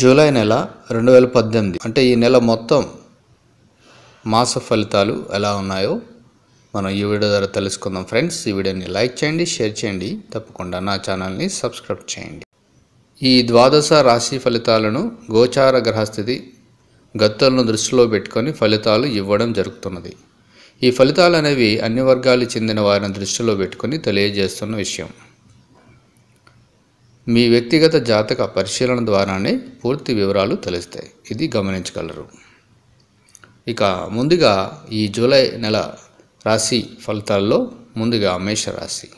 July నెల రెండు వేల పద్దెనిమిది అంటే ఈ నెల మొత్తం మాస ఫలితాలు ఎలా ఉన్నాయో మనం ఈ వీడియో ద్వారా తెలుసుకుందాం ఫ్రెండ్స్ ఈ వీడియోని లైక్ చేయండి షేర్ చేయండి తప్పకుండా నా ఛానల్ని సబ్స్క్రైబ్ చేయండి ఈ ద్వాదశ రాశి ఫలితాలను గోచార గ్రహస్థితి గత్తులను దృష్టిలో పెట్టుకొని ఫలితాలు ఇవ్వడం జరుగుతున్నది ఈ ఫలితాలు అనేవి అన్ని వర్గాలు చెందిన వారిని దృష్టిలో పెట్టుకొని తెలియజేస్తున్న విషయం మీ వ్యక్తిగత జాతక పరిశీలన ద్వారానే పూర్తి వివరాలు తెలుస్తాయి ఇది గమనించగలరు ఇక ముందుగా ఈ జూలై నెల రాశి ఫలితాల్లో ముందుగా మేషరాశి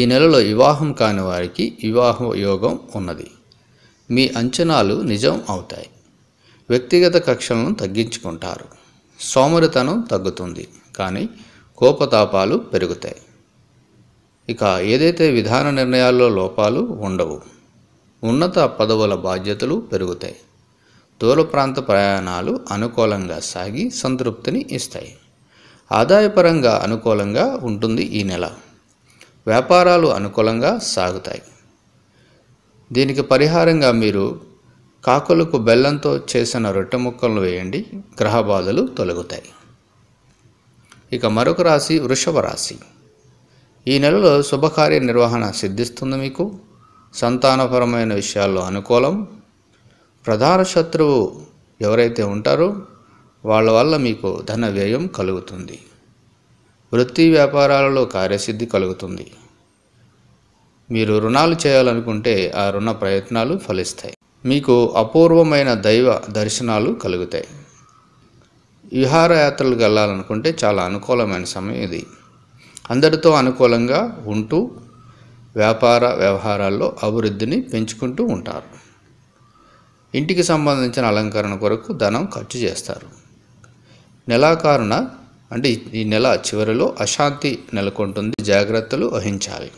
ఈ నెలలో వివాహం కాని వారికి వివాహ యోగం ఉన్నది మీ అంచనాలు నిజం అవుతాయి వ్యక్తిగత కక్షలను తగ్గించుకుంటారు సోమరితనం తగ్గుతుంది కానీ కోపతాపాలు పెరుగుతాయి ఇక ఏదైతే విధాన నిర్ణయాల్లో లోపాలు ఉండవు ఉన్నత పదవుల బాధ్యతలు పెరుగుతాయి దూర ప్రాంత ప్రయాణాలు అనుకూలంగా సాగి సంతృప్తిని ఇస్తాయి ఆదాయపరంగా అనుకూలంగా ఉంటుంది ఈ నెల వ్యాపారాలు అనుకూలంగా సాగుతాయి దీనికి పరిహారంగా మీరు కాకులకు బెల్లంతో చేసిన రొట్టె ముక్కలు వేయండి గ్రహ బాధలు తొలగుతాయి ఇక మరొక రాశి వృషభ రాశి ఈ నెలలో శుభకార్య నిర్వహణ సిద్ధిస్తుంది మీకు సంతానపరమైన విషయాల్లో అనుకూలం ప్రధాన శత్రువు ఎవరైతే ఉంటారో వాళ్ళ వల్ల మీకు ధన వ్యయం కలుగుతుంది వృత్తి వ్యాపారాలలో కార్యసిద్ధి కలుగుతుంది మీరు రుణాలు చేయాలనుకుంటే ఆ రుణ ప్రయత్నాలు ఫలిస్తాయి మీకు అపూర్వమైన దైవ దర్శనాలు కలుగుతాయి విహారయాత్రలకు వెళ్ళాలనుకుంటే చాలా అనుకూలమైన సమయం ఇది అందరితో అనుకూలంగా ఉంటూ వ్యాపార వ్యవహారాల్లో అభివృద్ధిని పెంచుకుంటూ ఉంటారు ఇంటికి సంబంధించిన అలంకరణ కొరకు ధనం ఖర్చు చేస్తారు నెలాకారుణ అంటే ఈ నెల చివరిలో అశాంతి నెలకొంటుంది జాగ్రత్తలు వహించాలి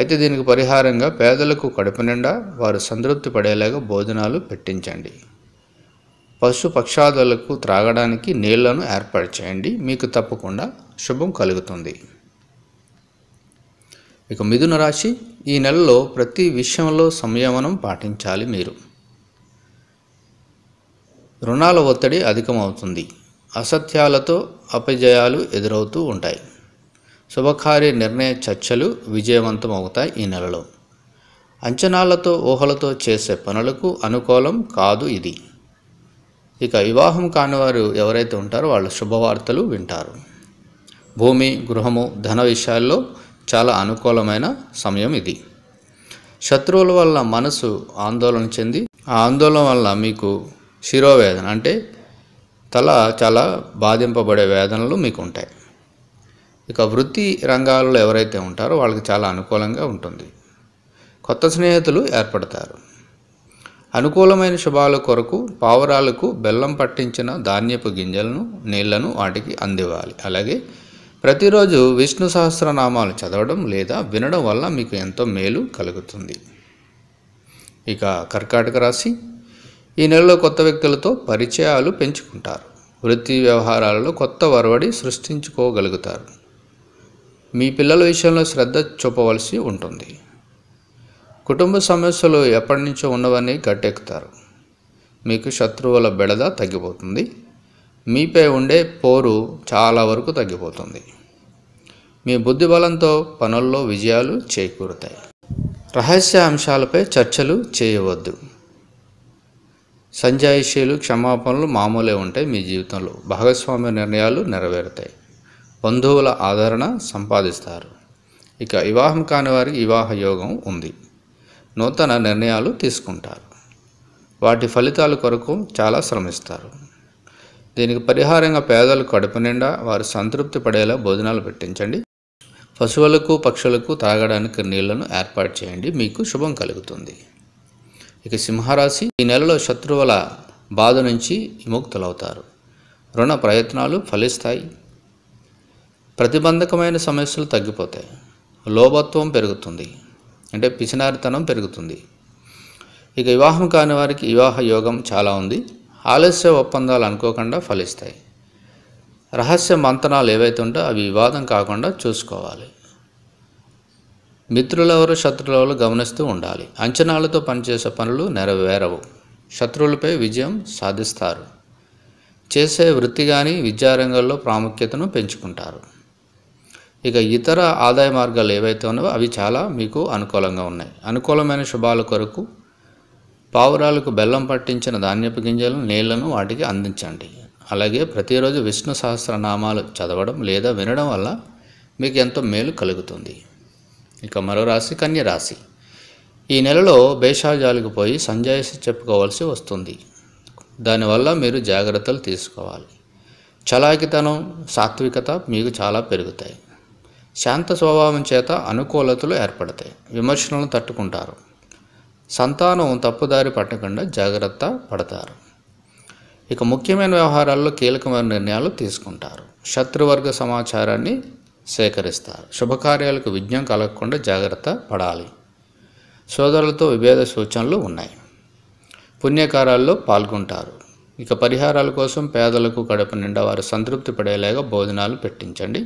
అయితే దీనికి పరిహారంగా పేదలకు కడుపు నిండా వారు సంతృప్తి పడేలాగా భోజనాలు పెట్టించండి పశు పక్షాదులకు త్రాగడానికి నీళ్లను ఏర్పాటు చేయండి మీకు తప్పకుండా శుభం కలుగుతుంది ఇక మిథున రాశి ఈ నెలలో ప్రతి విషయంలో సంయమనం పాటించాలి మీరు రుణాల ఒత్తిడి అధికమవుతుంది అసత్యాలతో అపజయాలు ఎదురవుతూ ఉంటాయి శుభకార్య నిర్ణయ చర్చలు విజయవంతం అవుతాయి ఈ నెలలో అంచనాలతో ఊహలతో చేసే పనులకు అనుకూలం కాదు ఇది ఇక వివాహం కానివారు ఎవరైతే ఉంటారో వాళ్ళు శుభవార్తలు వింటారు భూమి గృహము ధన విషయాల్లో చాలా అనుకూలమైన సమయం ఇది శత్రువుల వల్ల మనసు ఆందోళన చెంది ఆ ఆందోళన వల్ల మీకు శిరోవేదన అంటే తల చాలా బాధింపబడే వేదనలు మీకు ఉంటాయి ఇక వృత్తి రంగాల్లో ఎవరైతే ఉంటారో వాళ్ళకి చాలా అనుకూలంగా ఉంటుంది కొత్త స్నేహితులు ఏర్పడతారు అనుకూలమైన శుభాల కొరకు పావురాలకు బెల్లం పట్టించిన ధాన్యపు గింజలను నీళ్లను వాటికి అందివ్వాలి అలాగే ప్రతిరోజు విష్ణు సహస్రనామాలు చదవడం లేదా వినడం వల్ల మీకు ఎంతో మేలు కలుగుతుంది ఇక కర్కాటక రాశి ఈ నెలలో కొత్త వ్యక్తులతో పరిచయాలు పెంచుకుంటారు వృత్తి వ్యవహారాలలో కొత్త వరవడి సృష్టించుకోగలుగుతారు మీ పిల్లల విషయంలో శ్రద్ధ చూపవలసి ఉంటుంది కుటుంబ సమస్యలు ఎప్పటి నుంచో ఉన్నవన్నీ గట్టెక్కుతారు మీకు శత్రువుల బెడద తగ్గిపోతుంది మీపై ఉండే పోరు చాలా వరకు తగ్గిపోతుంది మీ బుద్ధి బలంతో పనుల్లో విజయాలు చేకూరుతాయి రహస్య అంశాలపై చర్చలు చేయవద్దు సంజాయిషీలు క్షమాపణలు మామూలే ఉంటాయి మీ జీవితంలో భాగస్వామ్య నిర్ణయాలు నెరవేరుతాయి బంధువుల ఆదరణ సంపాదిస్తారు ఇక వివాహం కాని వారి వివాహ యోగం ఉంది నూతన నిర్ణయాలు తీసుకుంటారు వాటి ఫలితాల కొరకు చాలా శ్రమిస్తారు దీనికి పరిహారంగా పేదలు కడుపు నిండా వారు సంతృప్తి పడేలా భోజనాలు పెట్టించండి పశువులకు పక్షులకు తాగడానికి నీళ్లను ఏర్పాటు చేయండి మీకు శుభం కలుగుతుంది ఇక సింహరాశి ఈ నెలలో శత్రువుల బాధ నుంచి విముక్తులవుతారు రుణ ప్రయత్నాలు ఫలిస్తాయి ప్రతిబంధకమైన సమస్యలు తగ్గిపోతాయి లోభత్వం పెరుగుతుంది అంటే పిసినారితనం పెరుగుతుంది ఇక వివాహం కాని వారికి వివాహ యోగం చాలా ఉంది ఆలస్య ఒప్పందాలు అనుకోకుండా ఫలిస్తాయి రహస్య మంతనాలు ఏవైతే ఉంటో అవి వివాదం కాకుండా చూసుకోవాలి మిత్రులెవరు శత్రులెవరు గమనిస్తూ ఉండాలి అంచనాలతో పనిచేసే పనులు నెరవేరవు శత్రువులపై విజయం సాధిస్తారు చేసే వృత్తి కానీ విద్యారంగంలో ప్రాముఖ్యతను పెంచుకుంటారు ఇక ఇతర ఆదాయ మార్గాలు ఏవైతే ఉన్నాయో అవి చాలా మీకు అనుకూలంగా ఉన్నాయి అనుకూలమైన శుభాల కొరకు పావురాలకు బెల్లం పట్టించిన ధాన్యపు గింజలను నీళ్లను వాటికి అందించండి అలాగే ప్రతిరోజు విష్ణు సహస్రనామాలు చదవడం లేదా వినడం వల్ల మీకు ఎంతో మేలు కలుగుతుంది ఇక మరో రాశి కన్య రాశి ఈ నెలలో భేషాజాలకు పోయి సంజాయిషి చెప్పుకోవాల్సి వస్తుంది దానివల్ల మీరు జాగ్రత్తలు తీసుకోవాలి చలాకితనం సాత్వికత మీకు చాలా పెరుగుతాయి శాంత స్వభావం చేత అనుకూలతలు ఏర్పడతాయి విమర్శలను తట్టుకుంటారు సంతానం తప్పుదారి పట్టకుండా జాగ్రత్త పడతారు ఇక ముఖ్యమైన వ్యవహారాల్లో కీలకమైన నిర్ణయాలు తీసుకుంటారు శత్రువర్గ సమాచారాన్ని సేకరిస్తారు శుభకార్యాలకు విజ్ఞం కలగకుండా జాగ్రత్త పడాలి సోదరులతో విభేద సూచనలు ఉన్నాయి పుణ్యకారాల్లో పాల్గొంటారు ఇక పరిహారాల కోసం పేదలకు కడప నిండా వారు సంతృప్తి పడేలాగా భోజనాలు పెట్టించండి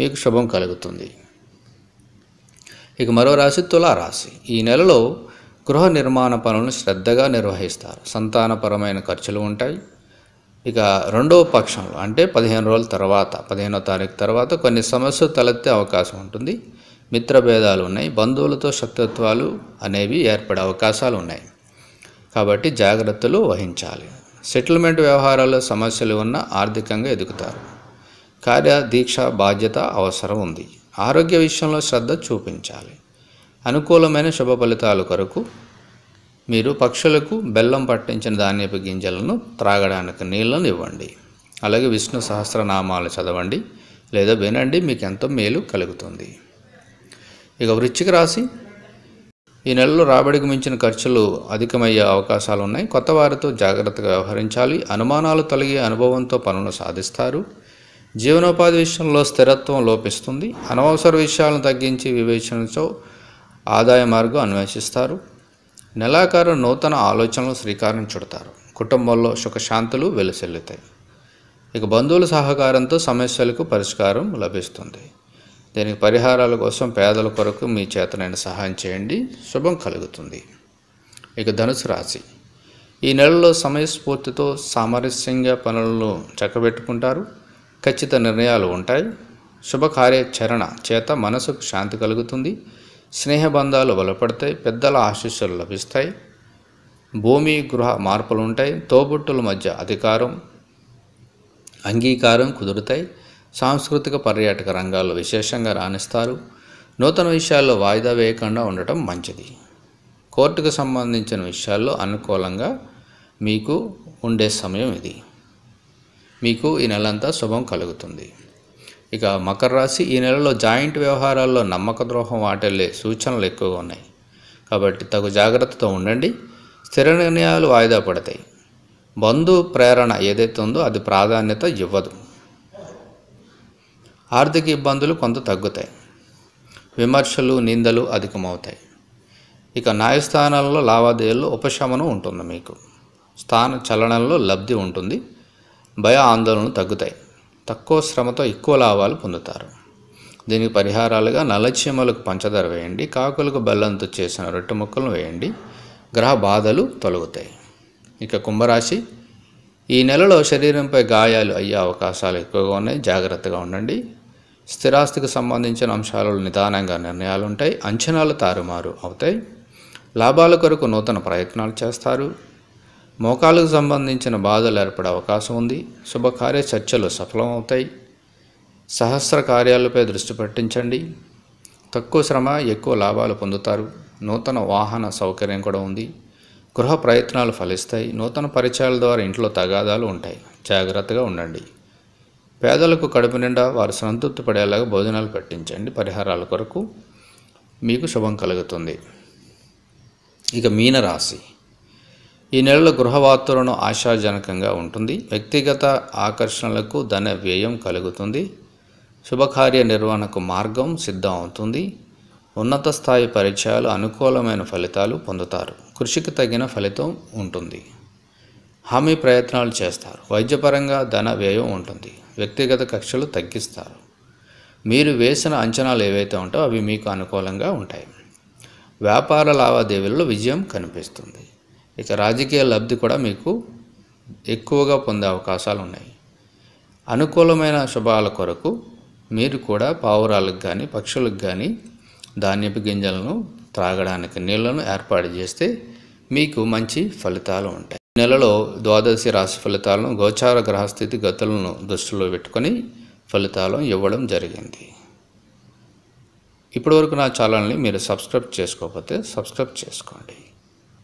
మీకు శుభం కలుగుతుంది ఇక మరో రాశి తులారాశి ఈ నెలలో గృహ నిర్మాణ పనులను శ్రద్ధగా నిర్వహిస్తారు సంతానపరమైన ఖర్చులు ఉంటాయి ఇక రెండవ పక్షంలో అంటే పదిహేను రోజుల తర్వాత పదిహేనో తారీఖు తర్వాత కొన్ని సమస్యలు తలెత్తే అవకాశం ఉంటుంది మిత్రభేదాలు ఉన్నాయి బంధువులతో శత్రుత్వాలు అనేవి ఏర్పడే అవకాశాలు ఉన్నాయి కాబట్టి జాగ్రత్తలు వహించాలి సెటిల్మెంట్ వ్యవహారాల్లో సమస్యలు ఉన్న ఆర్థికంగా ఎదుగుతారు కార్య దీక్ష బాధ్యత అవసరం ఉంది ఆరోగ్య విషయంలో శ్రద్ధ చూపించాలి అనుకూలమైన శుభ ఫలితాల కొరకు మీరు పక్షులకు బెల్లం పట్టించిన ధాన్యపు గింజలను త్రాగడానికి నీళ్ళను ఇవ్వండి అలాగే విష్ణు సహస్రనామాలు చదవండి లేదా వినండి మీకు ఎంతో మేలు కలుగుతుంది ఇక వృచ్చిక రాశి ఈ నెలలో రాబడికి మించిన ఖర్చులు అధికమయ్యే అవకాశాలు ఉన్నాయి కొత్త వారితో జాగ్రత్తగా వ్యవహరించాలి అనుమానాలు తొలగి అనుభవంతో పనులు సాధిస్తారు జీవనోపాధి విషయంలో స్థిరత్వం లోపిస్తుంది అనవసర విషయాలను తగ్గించి వివేచనతో ఆదాయ మార్గం అన్వేషిస్తారు నెలాకారు నూతన ఆలోచనలు శ్రీకారం చుడతారు కుటుంబంలో సుఖశాంతులు వెలుసెల్లుతాయి ఇక బంధువుల సహకారంతో సమస్యలకు పరిష్కారం లభిస్తుంది దీనికి పరిహారాల కోసం పేదల కొరకు మీ చేతనైన సహాయం చేయండి శుభం కలుగుతుంది ఇక ధనుసు రాశి ఈ నెలలో సమయస్ఫూర్తితో సామరస్యంగా పనులను చక్కబెట్టుకుంటారు ఖచ్చిత నిర్ణయాలు ఉంటాయి శుభకార్యాచరణ చేత మనసుకు శాంతి కలుగుతుంది స్నేహబంధాలు బలపడతాయి పెద్దల ఆశీస్సులు లభిస్తాయి భూమి గృహ మార్పులు ఉంటాయి తోబుట్టుల మధ్య అధికారం అంగీకారం కుదురుతాయి సాంస్కృతిక పర్యాటక రంగాల్లో విశేషంగా రాణిస్తారు నూతన విషయాల్లో వాయిదా వేయకుండా ఉండటం మంచిది కోర్టుకు సంబంధించిన విషయాల్లో అనుకూలంగా మీకు ఉండే సమయం ఇది మీకు ఈ నెలంతా శుభం కలుగుతుంది ఇక మకర రాశి ఈ నెలలో జాయింట్ వ్యవహారాల్లో నమ్మక ద్రోహం వాటిల్లే సూచనలు ఎక్కువగా ఉన్నాయి కాబట్టి తగు జాగ్రత్తతో ఉండండి స్థిర నిర్ణయాలు వాయిదా పడతాయి బంధు ప్రేరణ ఏదైతే ఉందో అది ప్రాధాన్యత ఇవ్వదు ఆర్థిక ఇబ్బందులు కొంత తగ్గుతాయి విమర్శలు నిందలు అధికమవుతాయి ఇక న్యాయస్థానాల్లో లావాదేవీల్లో ఉపశమనం ఉంటుంది మీకు స్థాన చలనంలో లబ్ధి ఉంటుంది భయ ఆందోళనలు తగ్గుతాయి తక్కువ శ్రమతో ఎక్కువ లాభాలు పొందుతారు దీనికి పరిహారాలుగా నలచీమలకు పంచదార వేయండి కాకులకు బెల్లంతో చేసిన రొట్టె ముక్కలను వేయండి గ్రహ బాధలు తొలగుతాయి ఇక కుంభరాశి ఈ నెలలో శరీరంపై గాయాలు అయ్యే అవకాశాలు ఎక్కువగా ఉన్నాయి జాగ్రత్తగా ఉండండి స్థిరాస్తికి సంబంధించిన అంశాలు నిదానంగా నిర్ణయాలు ఉంటాయి అంచనాలు తారుమారు అవుతాయి లాభాల కొరకు నూతన ప్రయత్నాలు చేస్తారు మోకాలకు సంబంధించిన బాధలు ఏర్పడే అవకాశం ఉంది శుభకార్య చర్చలు సఫలమవుతాయి సహస్ర కార్యాలపై దృష్టి పెట్టించండి తక్కువ శ్రమ ఎక్కువ లాభాలు పొందుతారు నూతన వాహన సౌకర్యం కూడా ఉంది గృహ ప్రయత్నాలు ఫలిస్తాయి నూతన పరిచయాల ద్వారా ఇంట్లో తగాదాలు ఉంటాయి జాగ్రత్తగా ఉండండి పేదలకు కడుపు నిండా వారు సంతృప్తి పడేలాగా భోజనాలు పెట్టించండి పరిహారాల కొరకు మీకు శుభం కలుగుతుంది ఇక మీనరాశి ఈ నెలలో గృహ వాతావరణం ఆశాజనకంగా ఉంటుంది వ్యక్తిగత ఆకర్షణలకు ధన వ్యయం కలుగుతుంది శుభకార్య నిర్వహణకు మార్గం సిద్ధం అవుతుంది ఉన్నత స్థాయి పరిచయాలు అనుకూలమైన ఫలితాలు పొందుతారు కృషికి తగిన ఫలితం ఉంటుంది హామీ ప్రయత్నాలు చేస్తారు వైద్యపరంగా ధన వ్యయం ఉంటుంది వ్యక్తిగత కక్షలు తగ్గిస్తారు మీరు వేసిన అంచనాలు ఏవైతే ఉంటాయో అవి మీకు అనుకూలంగా ఉంటాయి వ్యాపార లావాదేవీలలో విజయం కనిపిస్తుంది ఇక రాజకీయ లబ్ధి కూడా మీకు ఎక్కువగా పొందే అవకాశాలు ఉన్నాయి అనుకూలమైన శుభాల కొరకు మీరు కూడా పావురాలకు కానీ పక్షులకు కానీ ధాన్యపు గింజలను త్రాగడానికి నీళ్లను ఏర్పాటు చేస్తే మీకు మంచి ఫలితాలు ఉంటాయి నెలలో ద్వాదశి రాశి ఫలితాలను గోచార గ్రహస్థితి గతులను దృష్టిలో పెట్టుకొని ఫలితాలను ఇవ్వడం జరిగింది ఇప్పటివరకు నా ఛానల్ని మీరు సబ్స్క్రైబ్ చేసుకోకపోతే సబ్స్క్రైబ్ చేసుకోండి